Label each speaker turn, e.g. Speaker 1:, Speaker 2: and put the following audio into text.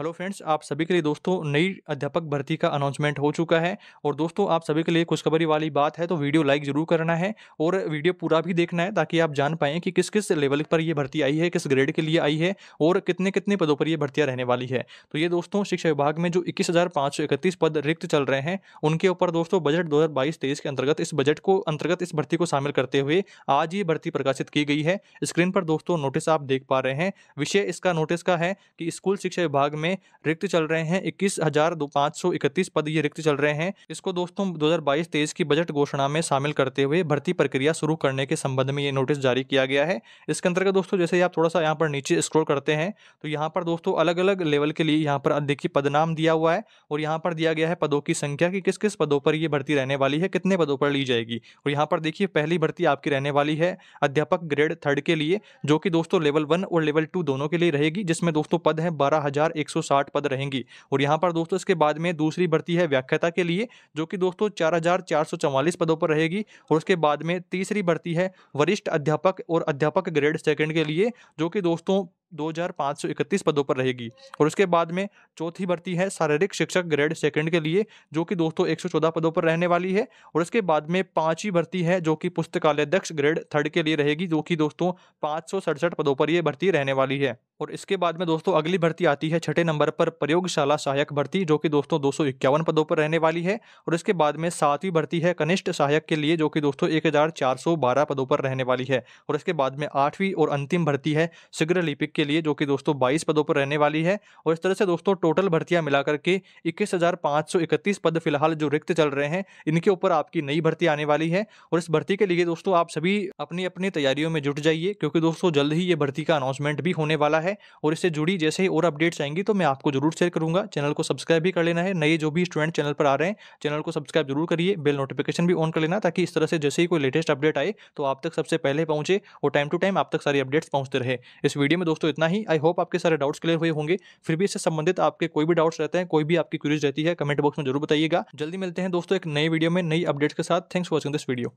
Speaker 1: hello friends आप सभी के लिए दोस्तों नई अध्यापक भर्ती का अनाउंसमेंट हो चुका है और दोस्तों आप सभी के लिए खुशखबरी वाली बात है तो वीडियो लाइक ज़रूर करना है और वीडियो पूरा भी देखना है ताकि आप जान पाएँ कि किस किस लेवल पर ये भर्ती आई है किस ग्रेड के लिए आई है और कितने कितने पदों पर यह भर्तियाँ रहने वाली है तो ये दोस्तों शिक्षा विभाग में जो इक्कीस पद रिक्त चल रहे हैं उनके ऊपर दोस्तों बजट दो हज़ार के अंतर्गत इस बजट को अंतर्गत इस भर्ती को शामिल करते हुए आज ये भर्ती प्रकाशित की गई है स्क्रीन पर दोस्तों नोटिस आप देख पा रहे हैं विषय इसका नोटिस का है कि स्कूल शिक्षा विभाग में रिक्त चल रहे हैं इक्कीस हजार पाँच सौ इकतीस पद ये रिक्त चल रहे हैं इसको दोस्तों दो हजार बाईस तेईस की बजट घोषणा में शामिल करते हुए भर्ती प्रक्रिया शुरू करने के संबंध में ये नोटिस जारी किया गया है इसके अंतर्गत दोस्तों जैसे ही आप थोड़ा सा यहाँ पर नीचे स्क्रोल करते हैं तो यहाँ पर दोस्तों अलग अलग लेवल के लिए यहाँ पर देखिए पदनाम दिया हुआ है और यहाँ पर दिया गया है पदों की संख्या की किस किस पदों पर ये भर्ती रहने वाली है कितने पदों पर ली जाएगी और यहाँ पर देखिए पहली भर्ती आपकी रहने वाली है अध्यापक ग्रेड थर्ड के लिए जो कि दोस्तों लेवल वन और लेवल टू दोनों के लिए रहेगी जिसमें दोस्तों पद हैं बारह हजार एक 160 पद रहेंगी और यहाँ पर दोस्तों इसके बाद में दूसरी भर्ती है व्याख्याता के लिए जो कि दोस्तों चार पदों पर रहेगी और उसके बाद में तीसरी भर्ती है वरिष्ठ अध्यापक और अध्यापक ग्रेड सेकेंड के लिए जो कि दोस्तों 2531 पदों पर रहेगी और उसके बाद में चौथी भर्ती है शारीरिक शिक्षक ग्रेड सेकंड के लिए जो कि दोस्तों 114 पदों पर रहने वाली है और उसके बाद में पांचवी भर्ती है जो कि पुस्तकालय अध्यक्ष ग्रेड थर्ड के लिए रहेगी जो कि दोस्तों पाँच पदों पर यह भर्ती रहने वाली है और इसके बाद में दोस्तों अगली भर्ती आती है छठे नंबर पर प्रयोगशाला सहायक भर्ती जो कि दोस्तों दो पदों पर रहने वाली है और इसके बाद में सातवीं भर्ती है कनिष्ठ सहायक के लिए जो कि दोस्तों एक पदों पर रहने वाली है और इसके बाद में आठवीं और अंतिम भर्ती है शीघ्र लिपिक के लिए जो कि दोस्तों बाईस पदों पर रहने वाली है और इस तरह से दोस्तों टोटल भर्तियाँ मिलाकर के इक्कीस पद फिलहाल जो रिक्त चल रहे हैं इनके ऊपर आपकी नई भर्ती आने वाली है और इस भर्ती के लिए दोस्तों आप सभी अपनी अपनी तैयारियों में जुट जाइए क्योंकि दोस्तों जल्द ही ये भर्ती का अनाउंसमेंट भी होने वाला है है और इससे जुड़ी जैसे ही और अपडेट्स आएंगी तो मैं आपको जरूर शेयर करूंगा चैनल को सब्सक्राइब भी कर लेना है नए जो भी स्टूडेंट चैनल पर आ रहे हैं चैनल को सब्सक्राइब जरूर करिए बेल नोटिफिकेशन भी ऑन कर लेना ताकि इस तरह से जैसे ही कोई लेटेस्ट अपडेट आए तो आप तक सबसे पहले पहुंचे और टाइम टू टाइम आप तक सारी अपडेट्स पहुंचते रहे इस वीडियो में दोस्तों इतना ही आई होप आपके सारे डाउट्स क्लियर हुए होंगे फिर भी इससे संबंधित आपके कोई भी डाउट्स रहते हैं कोई भी आपकी क्यूरीज रहती है कमेंट बॉक्स में जरूर बताइएगा जल्दी मिलते हैं दोस्तों एक नई वीडियो में नई अपडेट्स के साथ thanks for watching this video